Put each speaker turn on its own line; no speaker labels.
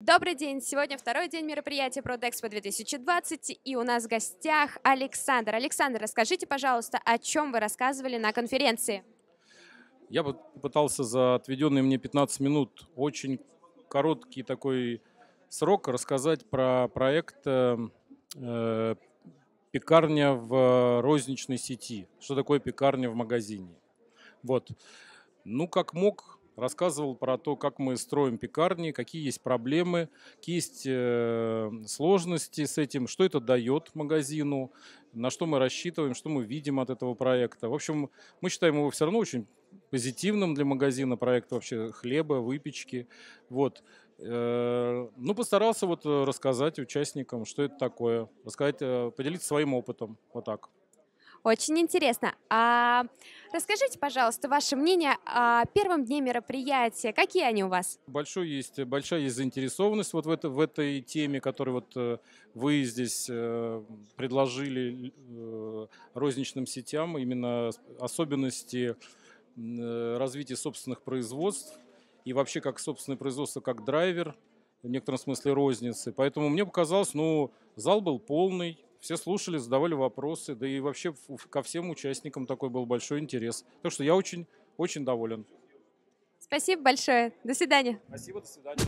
Добрый день! Сегодня второй день мероприятия ProDEXPO 2020, и у нас в гостях Александр. Александр, расскажите, пожалуйста, о чем вы рассказывали на конференции?
Я попытался за отведенные мне 15 минут очень короткий такой срок рассказать про проект э, э, пекарня в розничной сети. Что такое пекарня в магазине? Вот. Ну, как мог, рассказывал про то, как мы строим пекарни, какие есть проблемы, какие есть э, сложности с этим, что это дает магазину, на что мы рассчитываем, что мы видим от этого проекта. В общем, мы считаем его все равно очень позитивным для магазина проект вообще хлеба, выпечки. Вот. Э, ну, постарался вот э, рассказать участникам, что это такое, рассказать, поделиться своим опытом, вот так.
Очень интересно. А расскажите, пожалуйста, ваше мнение о первом дне мероприятия. Какие они у вас?
Большой есть, большая есть заинтересованность вот в, это, в этой теме, которую вот э, вы здесь э, предложили э, розничным сетям, именно особенности развития собственных производств и вообще как собственное производство, как драйвер, в некотором смысле розницы. Поэтому мне показалось, ну, зал был полный, все слушали, задавали вопросы, да и вообще ко всем участникам такой был большой интерес. Так что я очень, очень доволен.
Спасибо большое. До свидания. Спасибо, до свидания.